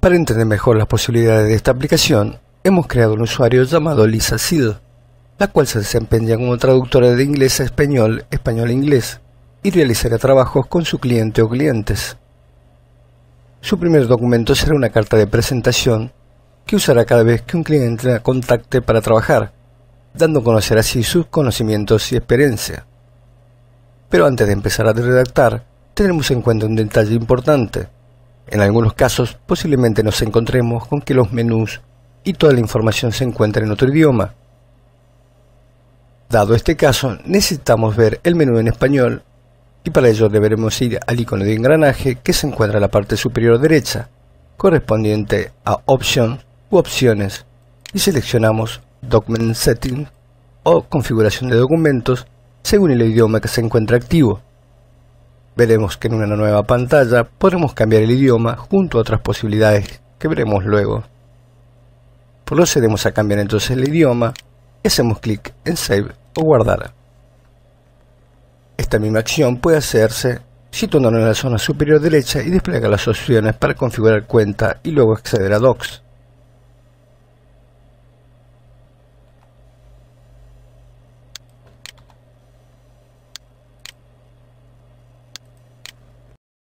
Para entender mejor las posibilidades de esta aplicación, hemos creado un usuario llamado Lisa la cual se desempeña como traductora de inglés a español, español a inglés, y realizará trabajos con su cliente o clientes. Su primer documento será una carta de presentación que usará cada vez que un cliente la contacte para trabajar, dando a conocer así sus conocimientos y experiencia. Pero antes de empezar a redactar, tenemos en cuenta un detalle importante en algunos casos posiblemente nos encontremos con que los menús y toda la información se encuentran en otro idioma. Dado este caso, necesitamos ver el menú en español y para ello deberemos ir al icono de engranaje que se encuentra en la parte superior derecha, correspondiente a Options u Opciones, y seleccionamos Document Settings o Configuración de documentos según el idioma que se encuentra activo. Veremos que en una nueva pantalla podremos cambiar el idioma junto a otras posibilidades que veremos luego. Procedemos a cambiar entonces el idioma y hacemos clic en Save o Guardar. Esta misma acción puede hacerse situándonos en la zona superior derecha y desplegar las opciones para configurar cuenta y luego acceder a Docs.